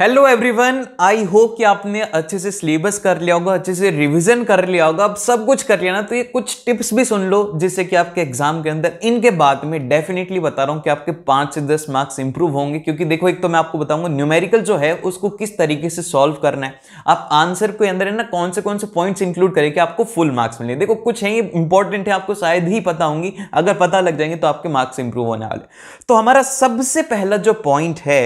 hello everyone I hope कि आपने अच्छे से सिलेबस कर लिया होगा अच्छे से रिवीजन कर लिया होगा अब सब कुछ कर लिया ना तो ये कुछ टिप्स भी सुन लो जिससे कि आपके एग्जाम के अंदर इनके बाद में डेफिनेटली बता रहा हूँ कि आपके पाँच से दस मार्क्स इंप्रूव होंगे क्योंकि देखो एक तो मैं आपको बताऊंगा न्यूमेरिकल जो है उसको किस तरीके से सॉल्व करना है आप आंसर के अंदर है ना कौन से कौन से पॉइंट्स इंक्लूड करें कि आपको फुल मार्क्स मिले देखो कुछ है ये इंपॉर्टेंट है आपको शायद ही पता होंगी अगर पता लग जाएंगे तो आपके मार्क्स इंप्रूव होने वाले तो हमारा सबसे पहला जो पॉइंट है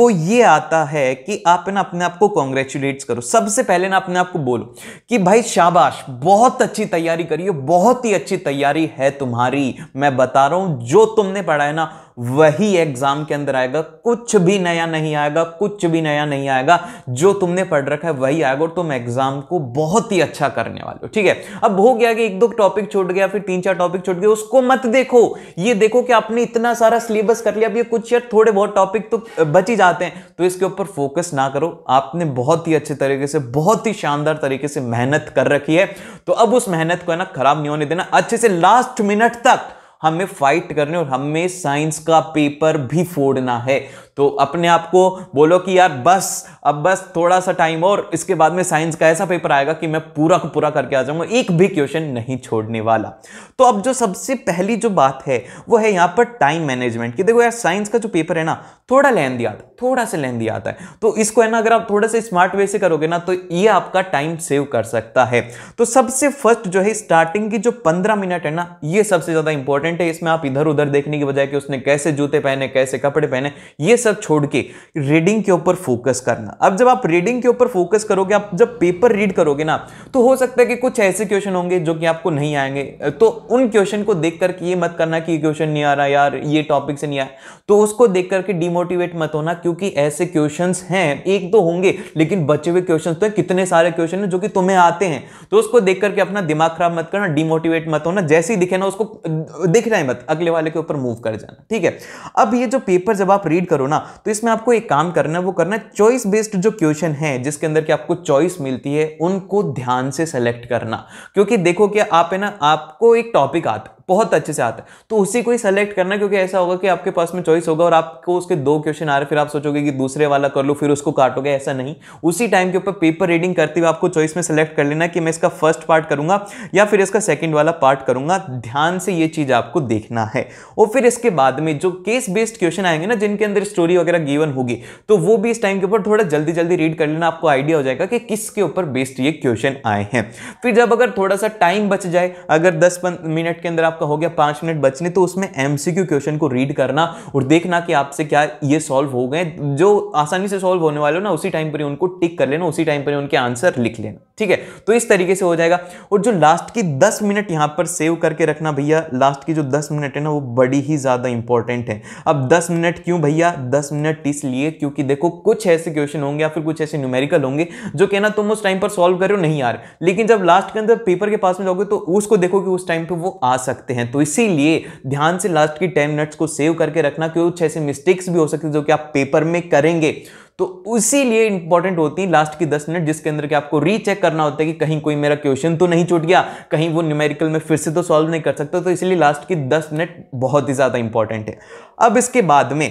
वो ये आता है कि आप ना अपने आप को कॉन्ग्रेचुलेट्स करो सबसे पहले ना अपने आप को बोलो कि भाई शाबाश बहुत अच्छी तैयारी करी हो बहुत ही अच्छी तैयारी है तुम्हारी मैं बता रहा हूं जो तुमने पढ़ा है ना वही एग्जाम के अंदर आएगा कुछ भी नया नहीं आएगा कुछ भी नया नहीं आएगा जो तुमने पढ़ रखा है वही आएगा और तुम एग्जाम को बहुत ही अच्छा करने वाले हो ठीक है अब हो गया कि एक दो टॉपिक छोड़ गया फिर तीन चार टॉपिक छोड़ गया उसको मत देखो ये देखो कि आपने इतना सारा सिलेबस कर लिया अब ये कुछ यार थोड़े बहुत टॉपिक तो बच ही जाते हैं तो इसके ऊपर फोकस ना करो आपने बहुत ही अच्छे तरीके से बहुत ही शानदार तरीके से मेहनत कर रखी है तो अब उस मेहनत को है ना खराब नहीं होने देना अच्छे से लास्ट मिनट तक हमें फाइट करने और हमें साइंस का पेपर भी फोड़ना है तो अपने आप को बोलो कि यार बस अब बस थोड़ा सा टाइम और इसके बाद में साइंस का ऐसा पेपर आएगा कि मैं पूरा का पूरा करके आ जाऊंगा एक भी क्वेश्चन नहीं छोड़ने वाला तो अब जो सबसे पहली जो बात है वो है यहाँ पर टाइम मैनेजमेंट कि देखो यार साइंस का जो पेपर है ना थोड़ा लेंदी आता है थोड़ा सा लेंदी आता है तो इसको है ना अगर आप थोड़ा सा स्मार्ट वे से करोगे ना तो ये आपका टाइम सेव कर सकता है तो सबसे फर्स्ट जो है स्टार्टिंग की जो पंद्रह मिनट है ना ये सबसे ज़्यादा इंपॉर्टेंट इंपॉर्टेंट है इसमें आप इधर उधर देखने की बजाय कि उसने कैसे जूते पहने कैसे कपड़े पहने ये सब छोड़ के रीडिंग के ऊपर फोकस करना अब जब आप रीडिंग के ऊपर फोकस करोगे आप जब पेपर रीड करोगे ना तो हो सकता है कि कुछ ऐसे क्वेश्चन होंगे जो कि आपको नहीं आएंगे तो उन क्वेश्चन को देख करके ये मत करना कि ये क्वेश्चन नहीं आ रहा यार ये टॉपिक से नहीं आया तो उसको देख करके डिमोटिवेट मत होना क्योंकि ऐसे क्वेश्चन हैं एक तो होंगे लेकिन बचे हुए क्वेश्चन तो कितने सारे क्वेश्चन है जो कि तुम्हें आते हैं तो उसको देख करके अपना दिमाग खराब मत करना डिमोटिवेट मत होना जैसे ही दिखे ना उसको दिख ही मत अगले वाले के ऊपर मूव कर जाना ठीक है अब ये जो पेपर जब आप रीड करो ना तो इसमें आपको एक काम करना है वो करना है चॉइस बेस्ड जो क्वेश्चन है जिसके अंदर की आपको चॉइस मिलती है उनको ध्यान से सेलेक्ट करना क्योंकि देखो कि आप है ना आपको एक टॉपिक आता बहुत अच्छे से आता है तो उसी को ही सेलेक्ट करना क्योंकि ऐसा होगा कि आपके पास में चॉइस होगा और आपको उसके दो क्वेश्चन आ रहे फिर आप सोचोगे कि दूसरे वाला कर लो फिर उसको काटोगे ऐसा नहीं उसी टाइम के ऊपर पेपर रीडिंग करते हुए आपको चॉइस में सेलेक्ट कर लेना कि मैं इसका फर्स्ट पार्ट करूंगा या फिर इसका सेकेंड वाला पार्ट करूंगा ध्यान से ये चीज़ आपको देखना है और फिर इसके बाद में जो केस बेस्ड क्वेश्चन आएंगे ना जिनके अंदर स्टोरी वगैरह गिवन होगी तो वो भी इस टाइम के ऊपर थोड़ा जल्दी जल्दी रीड कर लेना आपको आइडिया हो जाएगा कि किसके ऊपर बेस्ड ये क्वेश्चन आए हैं फिर जब अगर थोड़ा सा टाइम बच जाए अगर दस मिनट के अंदर आप आपका हो गया पांच मिनट बचने तो उसमें एमसीक्यू क्वेश्चन को रीड करना और देखना कि आपसे क्या ये सॉल्व हो गए जो आसानी से सॉल्व होने वाले हो ना उसी टाइम पर उनको टिक कर लेना उसी टाइम पर उनके आंसर लिख लेना ठीक है तो इस तरीके से हो जाएगा और जो लास्ट की दस मिनट यहां पर सेव करके रखना भैया लास्ट की जो दस मिनट है ना वो बड़ी ही ज़्यादा इंपॉर्टेंट है अब दस मिनट क्यों भैया दस मिनट इसलिए क्योंकि देखो कुछ ऐसे क्वेश्चन होंगे या फिर कुछ ऐसे न्यूमेरिकल होंगे जो कहना तुम उस टाइम पर सॉल्व करो नहीं यार लेकिन जब लास्ट के अंदर पेपर के पास में जाओगे तो उसको देखो कि उस टाइम पर वो आ सकते सकते हैं तो इसीलिए ध्यान से लास्ट की टेन मिनट्स को सेव करके रखना क्योंकि कुछ ऐसे मिस्टेक्स भी हो सकते हैं जो कि आप पेपर में करेंगे तो उसी लिए इंपॉर्टेंट होती है लास्ट की दस मिनट जिसके अंदर के आपको रीचेक करना होता है कि कहीं कोई मेरा क्वेश्चन तो नहीं छूट गया कहीं वो न्यूमेरिकल में फिर से तो सॉल्व नहीं कर सकता तो इसलिए लास्ट की दस मिनट बहुत ही ज़्यादा इंपॉर्टेंट है अब इसके बाद में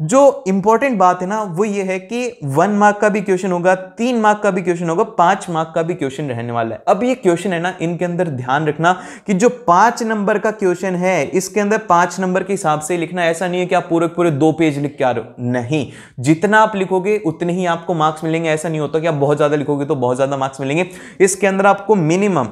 जो इंपॉर्टेंट बात है ना वो ये है कि वन मार्क का भी क्वेश्चन होगा तीन मार्क का भी क्वेश्चन होगा पांच मार्क का भी क्वेश्चन रहने वाला है अब ये क्वेश्चन है ना इनके अंदर ध्यान रखना कि जो पांच नंबर का क्वेश्चन है इसके अंदर पांच नंबर के हिसाब से लिखना ऐसा नहीं है कि आप पूरे पूरे दो पेज लिख के आ रहे हो नहीं जितना आप लिखोगे उतने ही आपको मार्क्स मिलेंगे ऐसा नहीं होता कि आप बहुत ज्यादा लिखोगे तो बहुत ज्यादा मार्क्स मिलेंगे इसके अंदर आपको मिनिमम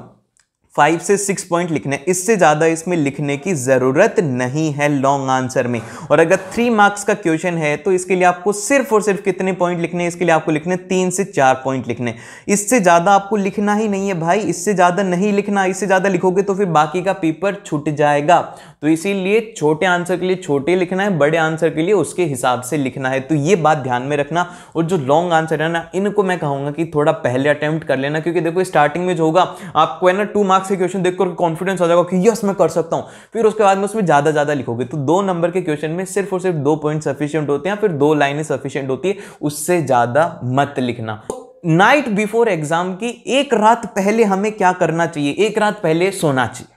फाइव से सिक्स पॉइंट लिखने इससे ज़्यादा इसमें लिखने की ज़रूरत नहीं है लॉन्ग आंसर में और अगर थ्री मार्क्स का क्वेश्चन है तो इसके लिए आपको सिर्फ और सिर्फ कितने पॉइंट लिखने हैं इसके लिए आपको लिखने तीन से चार पॉइंट लिखने इससे ज़्यादा आपको लिखना ही नहीं है भाई इससे ज़्यादा नहीं लिखना इससे ज़्यादा लिखोगे तो फिर बाकी का पेपर छूट जाएगा तो इसीलिए छोटे आंसर के लिए छोटे लिखना है बड़े आंसर के लिए उसके हिसाब से लिखना है तो ये बात ध्यान में रखना और जो लॉन्ग आंसर है ना इनको मैं कहूँगा कि थोड़ा पहले अटैम्प्ट कर लेना क्योंकि देखो स्टार्टिंग में जो होगा आपको है ना टू मार्क्स के क्वेश्चन देखो कॉन्फिडेंस हो जाएगा कि यस मैं कर सकता हूँ फिर उसके बाद में उसमें ज़्यादा ज़्यादा लिखोगे तो दो नंबर के क्वेश्चन में सिर्फ और सिर्फ दो पॉइंट सफिशियंट होते हैं फिर दो लाइनें सफिशियंट होती है उससे ज़्यादा मत लिखना नाइट बिफोर एग्जाम की एक रात पहले हमें क्या करना चाहिए एक रात पहले सोना चाहिए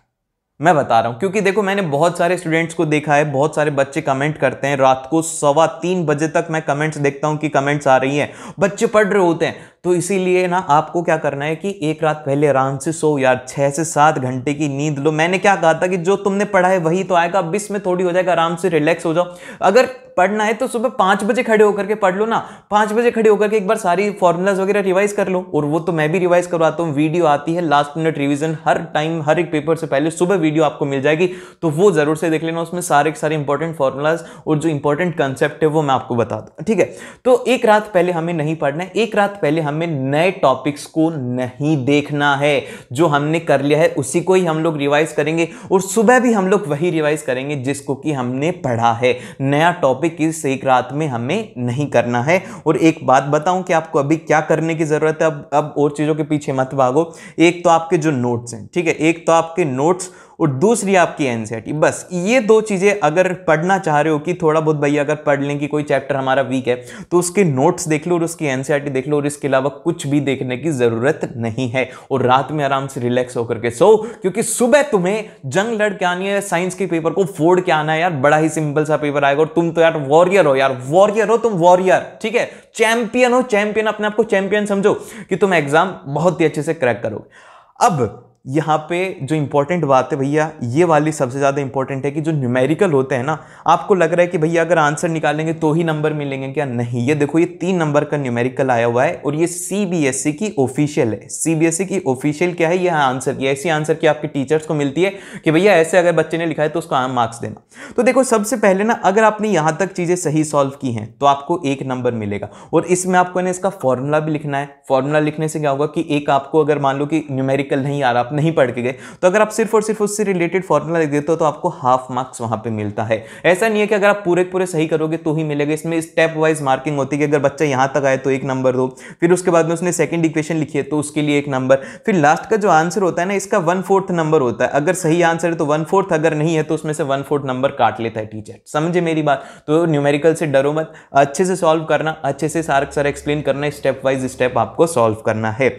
मैं बता रहा हूँ क्योंकि देखो मैंने बहुत सारे स्टूडेंट्स को देखा है बहुत सारे बच्चे कमेंट करते हैं रात को सवा तीन बजे तक मैं कमेंट्स देखता हूँ कि कमेंट्स आ रही है बच्चे पढ़ रहे होते हैं तो इसीलिए ना आपको क्या करना है कि एक रात पहले आराम से सो यार छः से सात घंटे की नींद लो मैंने क्या कहा था कि जो तुमने पढ़ा है वही तो आएगा बिस में थोड़ी हो जाएगा आराम से रिलैक्स हो जाओ अगर पढ़ना है तो सुबह पाँच बजे खड़े होकर के पढ़ लो ना पाँच बजे खड़े होकर के एक बार सारी फॉर्मूलाज वगैरह रिवाइज कर लो और वो तो मैं भी रिवाइज करवाता हूँ वीडियो आती है लास्ट मिनट रिविजन हर टाइम हर एक पेपर से पहले सुबह वीडियो आपको मिल जाएगी तो वो ज़रूर से देख लेना उसमें सारे सारे इंपॉर्टेंट फॉर्मूलाज और जो इंपॉर्टेंट कंसेप्ट है वो मैं आपको बता दूँ ठीक है तो एक रात पहले हमें नहीं पढ़ना है एक रात पहले हमें नए टॉपिक्स को नहीं देखना है जो हमने कर लिया है उसी को ही हम लोग रिवाइज करेंगे और सुबह भी हम लोग वही रिवाइज करेंगे जिसको कि हमने पढ़ा है नया टॉपिक इस एक रात में हमें नहीं करना है और एक बात बताऊं कि आपको अभी क्या करने की ज़रूरत है अब अब और चीज़ों के पीछे मत भागो एक तो आपके जो नोट्स हैं ठीक है एक तो आपके नोट्स और दूसरी आपकी एन बस ये दो चीज़ें अगर पढ़ना चाह रहे हो कि थोड़ा बहुत भैया अगर पढ़ लें कि कोई चैप्टर हमारा वीक है तो उसके नोट्स देख लो और उसकी एन देख लो और इसके अलावा कुछ भी देखने की ज़रूरत नहीं है और रात में आराम से रिलैक्स होकर के सो क्योंकि सुबह तुम्हें जंग लड़ के आनी है साइंस के पेपर को फोड़ के आना है यार बड़ा ही सिंपल सा पेपर आएगा और तुम तो यार वॉरियर हो यार वॉरियर हो तुम वॉरियर ठीक है चैंपियन हो चैंपियन अपने आप को चैंपियन समझो कि तुम एग्जाम बहुत ही अच्छे से क्रैक करोगे अब यहाँ पे जो इंपॉर्टेंट बात है भैया ये वाली सबसे ज़्यादा इंपॉर्टेंट है कि जो न्यूमेरिकल होते हैं ना आपको लग रहा है कि भैया अगर आंसर निकालेंगे तो ही नंबर मिलेंगे क्या नहीं ये देखो ये तीन नंबर का न्यूमेरिकल आया हुआ है और ये सी e की ऑफिशियल है सी e की ऑफिशियल क्या है यह हाँ, आंसर की ऐसी आंसर की आपके टीचर्स को मिलती है कि भैया ऐसे अगर बच्चे ने लिखा है तो उसको मार्क्स हाँ, देना तो देखो सबसे पहले ना अगर आपने यहाँ तक चीज़ें सही सॉल्व की हैं तो आपको एक नंबर मिलेगा और इसमें आपको इसका फॉर्मूला भी लिखना है फॉर्मूला लिखने से क्या होगा कि एक आपको अगर मान लो कि न्यूमेरिकल नहीं आ रहा आप नहीं पढ़ के गए तो अगर आप सिर्फ और सिर्फ उससे रिलेटेड फॉर्मूला लिख देते हो तो आपको हाफ मार्क्स वहां पर मिलता है ऐसा नहीं है कि अगर आप पूरे पूरे सही करोगे तो ही मिलेगा इसमें स्टेप वाइज मार्किंग होती है कि अगर बच्चा यहां तक आए तो एक नंबर दो फिर उसके बाद में उसने सेकेंड इक्वेशन लिखी है तो उसके लिए एक नंबर फिर लास्ट का जो आंसर होता है ना इसका वन फोर्थ नंबर होता है अगर सही आंसर है तो वन फोर्थ अगर नहीं है तो उसमें से वन फोर्थ नंबर काट लेता है टीचर समझे मेरी बात तो न्यूमेरिकल से डरो मत अच्छे से सॉल्व करना अच्छे से सारा सारा एक्सप्लेन करना स्टेप वाइज स्टेप आपको सॉल्व करना है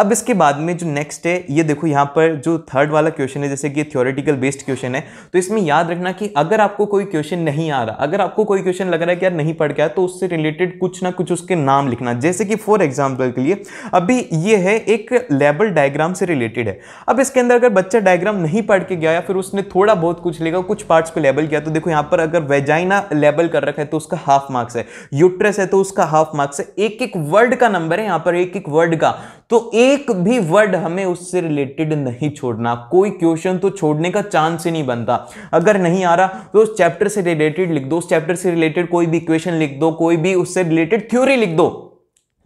अब इसके बाद में जो नेक्स्ट है ये देखो यहाँ पर जो थर्ड वाला क्वेश्चन है जैसे कि थ्योरेटिकल बेस्ड क्वेश्चन है तो इसमें याद रखना कि अगर आपको कोई क्वेश्चन नहीं आ रहा अगर आपको कोई क्वेश्चन लग रहा है कि यार नहीं पढ़ गया तो उससे रिलेटेड कुछ ना कुछ उसके नाम लिखना जैसे कि फॉर एग्जाम्पल के लिए अभी ये है एक लेबल डायग्राम से रिलेटेड है अब इसके अंदर अगर बच्चा डायग्राम नहीं पढ़ के गया या फिर उसने थोड़ा बहुत कुछ लेगा कुछ पार्ट्स को लेबल किया तो देखो यहाँ पर अगर वेजाइना लेबल कर रखा है तो उसका हाफ मार्क्स है यूट्रेस है तो उसका हाफ मार्क्स है एक एक वर्ड का नंबर है यहाँ पर एक एक वर्ड का तो एक भी वर्ड हमें उससे रिलेटेड नहीं छोड़ना कोई क्वेश्चन तो छोड़ने का चांस ही नहीं बनता अगर नहीं आ रहा तो उस चैप्टर से रिलेटेड लिख दो उस चैप्टर से रिलेटेड कोई भी क्वेश्चन लिख दो कोई भी उससे रिलेटेड थ्योरी लिख दो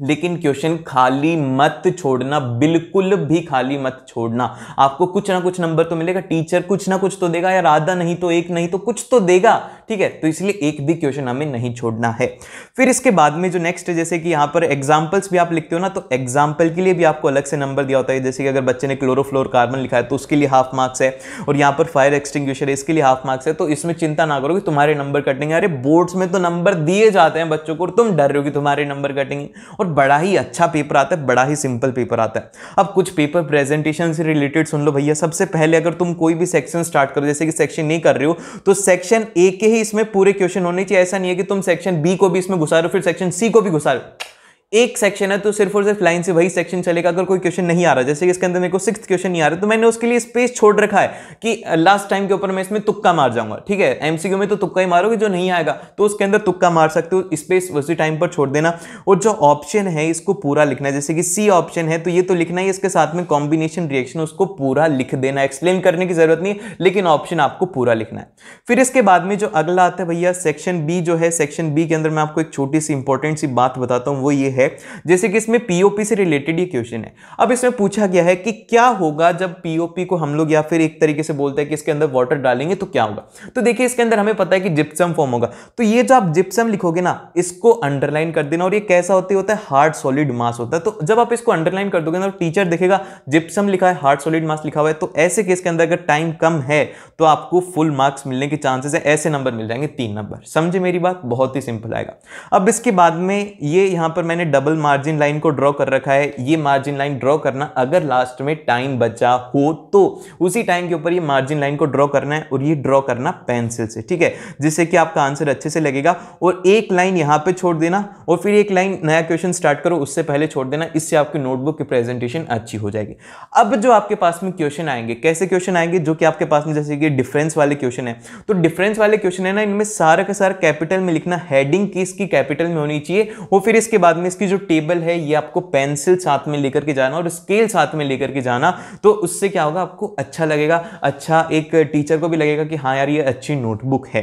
लेकिन क्वेश्चन खाली मत छोड़ना बिल्कुल भी खाली मत छोड़ना आपको कुछ ना कुछ नंबर तो मिलेगा टीचर कुछ ना कुछ तो देगा यार आधा नहीं तो एक नहीं तो कुछ तो देगा ठीक है तो इसलिए एक भी क्वेश्चन हमें नहीं छोड़ना है फिर इसके बाद में जो नेक्स्ट जैसे कि यहाँ पर एग्जाम्पल्स भी आप लिखते हो ना तो एग्जाम्पल के लिए भी आपको अलग से नंबर दिया होता है जैसे कि अगर बच्चे ने क्लोरोफ्लोर कार्बन लिखा है तो उसके लिए हाफ मार्क्स है और यहाँ पर फायर एक्सटिंग है इसके लिए हाफ मार्क्स है तो इसमें चिंता ना करो कि तुम्हारे नंबर कटेंगे अरे बोर्ड्स में तो नंबर दिए जाते हैं बच्चों को तुम डर रहे हो कि तुम्हारे नंबर कटेंगे और और बड़ा ही अच्छा पेपर आता है बड़ा ही सिंपल पेपर आता है अब कुछ पेपर प्रेजेंटेशन से रिलेटेड सुन लो भैया सबसे पहले अगर तुम कोई भी सेक्शन स्टार्ट करो जैसे कि सेक्शन ए कर रहे हो तो सेक्शन ए के ही इसमें पूरे क्वेश्चन होने चाहिए ऐसा नहीं है कि तुम सेक्शन बी को भी इसमें घुसा रहे हो फिर सेक्शन सी को भी घुसा रहे हो एक सेक्शन है तो सिर्फ और सिर्फ लाइन से वही सेक्शन चलेगा अगर कोई क्वेश्चन नहीं आ रहा जैसे कि इसके अंदर मेरे को सिक्स क्वेश्चन नहीं आ रहा तो मैंने उसके लिए स्पेस छोड़ रखा है कि लास्ट टाइम के ऊपर मैं इसमें तुक्का मार जाऊंगा ठीक है एमसीक्यू में तो तुक्का ही मारोगे जो नहीं आएगा तो उसके अंदर तुक्का मार सकते हो स्पेस उसी टाइम पर छोड़ देना और जो ऑप्शन है इसको पूरा लिखना है जैसे कि सी ऑप्शन है तो ये तो लिखना ही इसके साथ में कॉम्बिनेशन रिएक्शन उसको पूरा लिख देना एक्सप्लेन करने की जरूरत नहीं लेकिन ऑप्शन आपको पूरा लिखना है फिर इसके बाद में जो अगला आता है भैया सेक्शन बी जो है सेक्शन बी के अंदर मैं आपको एक छोटी सी इंपॉर्टेंट सी बात बताता हूँ वो ये है जैसे कि इसमें पीओपी से रिलेटेड ये क्वेश्चन है अब इसमें पूछा गया है कि क्या होगा जब पीओपी को हम लोग या फिर एक तरीके से बोलते हैं कि इसके अंदर वाटर डालेंगे तो क्या होगा तो देखिए इसके अंदर हमें पता है कि जिप्सम फॉर्म होगा तो ये जो आप जिप्सम लिखोगे ना इसको अंडरलाइन कर देना और ये कैसा होते होता है हार्ड सॉलिड मास होता है तो जब आप इसको अंडरलाइन कर दोगे ना टीचर तो देखेगा जिप्सम लिखा है हार्ड सॉलिड मास लिखा हुआ है तो ऐसे केस के अंदर अगर टाइम कम है तो आपको फुल मार्क्स मिलने के चांसेस है ऐसे नंबर मिल जाएंगे तीन नंबर समझे मेरी बात बहुत ही सिंपल आएगा अब इसके बाद में ये यहां पर मैंने डबल मार्जिन लाइन को ड्रॉ कर रखा है ये मार्जिन लाइन ड्रॉ करना अगर लास्ट में टाइम बचा हो तो उसी टाइम के ऊपर ये मार्जिन लाइन को ड्रॉ करना है और ये ड्रॉ करना पेंसिल से ठीक है जिससे कि आपका आंसर अच्छे से लगेगा और एक लाइन यहाँ पे छोड़ देना और फिर एक लाइन नया क्वेश्चन स्टार्ट करो उससे पहले छोड़ देना इससे आपकी नोटबुक की प्रेजेंटेशन अच्छी हो जाएगी अब जो आपके पास में क्वेश्चन आएंगे कैसे क्वेश्चन आएंगे जो कि आपके पास में जैसे कि डिफरेंस वाले क्वेश्चन है तो डिफरेंस वाले क्वेश्चन है ना इनमें सारा का सारा कैपिटल में लिखना हेडिंग किसकी कैपिटल में होनी चाहिए वो फिर इसके बाद में इसकी जो टेबल है ये आपको पेंसिल साथ में लेकर के जाना और स्केल साथ में लेकर के जाना तो उससे क्या होगा आपको अच्छा लगेगा अच्छा एक टीचर को भी लगेगा कि हाँ यार ये अच्छी नोटबुक है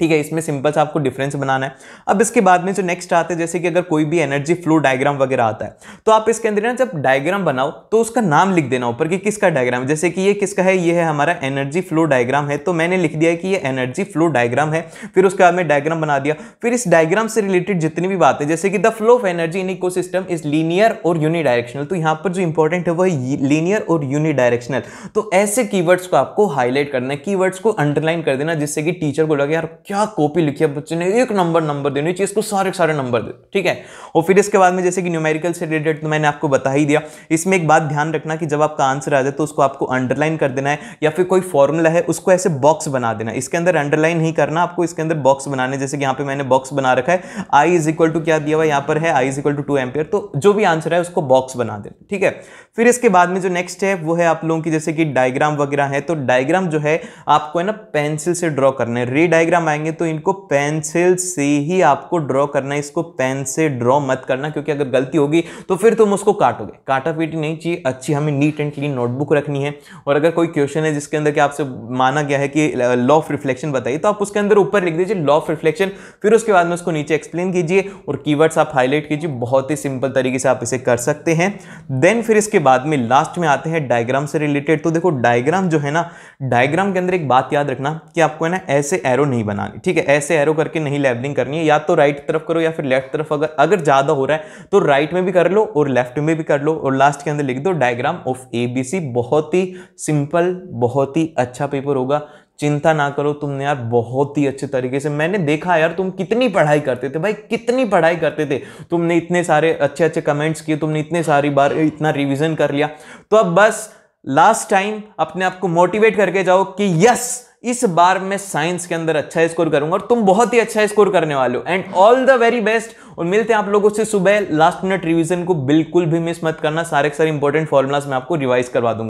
ठीक है इसमें सिंपल सा आपको डिफरेंस बनाना है अब इसके बाद में जो नेक्स्ट आते हैं जैसे कि अगर कोई भी एनर्जी फ्लो डायग्राम वगैरह आता है तो आप इसके अंदर ना जब डायग्राम बनाओ तो उसका नाम लिख देना ऊपर कि किसका डायग्राम है जैसे कि ये किसका है ये है हमारा एनर्जी फ्लो डायग्राम है तो मैंने लिख दिया है कि ये एनर्जी फ्लो डायग्राम है फिर उसके बाद में डायग्राम बना दिया फिर इस डायग्राम से रिलेटेड जितनी भी बातें जैसे कि the flow of energy in ecosystem is linear और यूनि डायरेक्शनल तो यहाँ पर जो इंपॉर्टेंट है वो लीनियर और यूनि डायरेक्शनल तो ऐसे कीवर्ड्स को आपको हाईलाइट करना है कीवर्ड्स को अंडरलाइन कर देना जिससे कि टीचर को लगे यार क्या कॉपी लिखी है बच्चे ने एक नंबर नंबर देने चाहिए इसको सारे सारे नंबर दे ठीक है और फिर इसके बाद में जैसे कि न्यूमेरिकल से रिलेटेड तो मैंने आपको बता ही दिया इसमें एक बात ध्यान रखना कि जब आपका आंसर आ जाए तो उसको आपको अंडरलाइन कर देना है या फिर कोई फॉर्मूला है उसको ऐसे बॉक्स बना देना इसके अंदर अंडरलाइन नहीं करना आपको इसके अंदर बॉक्स बनाने जैसे कि यहाँ पे मैंने बॉक्स बना रखा है आई इज इक्वल टू क्या दिया हुआ यहाँ पर है I is equal to two ampere तो जो भी आंसर है उसको बॉक्स बना देना ठीक है फिर इसके बाद में जो नेक्स्ट है वो है आप लोगों की जैसे कि डायग्राम वगैरह है तो डायग्राम जो है आपको है ना पेंसिल से ड्रॉ करना है रे डायग्राम आएंगे तो इनको पेंसिल से ही आपको ड्रॉ करना है इसको पेन से ड्रॉ मत करना क्योंकि अगर गलती होगी तो फिर तुम उसको काटोगे काटा पीटी नहीं चाहिए अच्छी हमें नीट एंड क्लीन नोटबुक रखनी है और अगर कोई क्वेश्चन है जिसके अंदर कि आपसे माना गया है कि लॉ ऑफ रिफ्लेक्शन बताइए तो आप उसके अंदर ऊपर लिख दीजिए लॉ ऑफ रिफ्लेक्शन फिर उसके बाद में उसको नीचे एक्सप्लेन कीजिए और कीवर्ड्स आप हाईलाइट कीजिए बहुत ही सिंपल तरीके से आप इसे कर सकते हैं देन फिर इसके बाद में लास्ट में आते हैं डायग्राम से रिलेटेड तो देखो डायग्राम जो है ना डायग्राम के अंदर एक बात याद रखना कि आपको है ना ऐसे एरो नहीं बनानी ठीक है ऐसे एरो करके नहीं लेवलिंग करनी है या तो राइट तरफ करो या फिर लेफ्ट तरफ अगर अगर ज़्यादा हो रहा है तो राइट में भी कर लो और लेफ्ट में भी कर लो और लास्ट के अंदर लिख दो डायग्राम ऑफ ए बहुत ही सिंपल बहुत ही अच्छा पेपर होगा चिंता ना करो तुमने यार बहुत ही अच्छे तरीके से मैंने देखा यार तुम कितनी पढ़ाई करते थे भाई कितनी पढ़ाई करते थे तुमने इतने सारे अच्छे अच्छे कमेंट्स किए तुमने इतने सारी बार इतना रिविज़न कर लिया तो अब बस लास्ट टाइम अपने आप को मोटिवेट करके जाओ कि यस इस बार मैं साइंस के अंदर अच्छा स्कोर करूंगा और तुम बहुत ही अच्छा स्कोर करने वाले हो and all the very best और मिलते हैं आप लोगों से सुबह लास्ट मिनट रिवीजन को बिल्कुल भी मिस मत करना सारे सारे इंपॉर्टेंट फॉर्मुलाज मैं आपको रिवाइज करवा दूंगा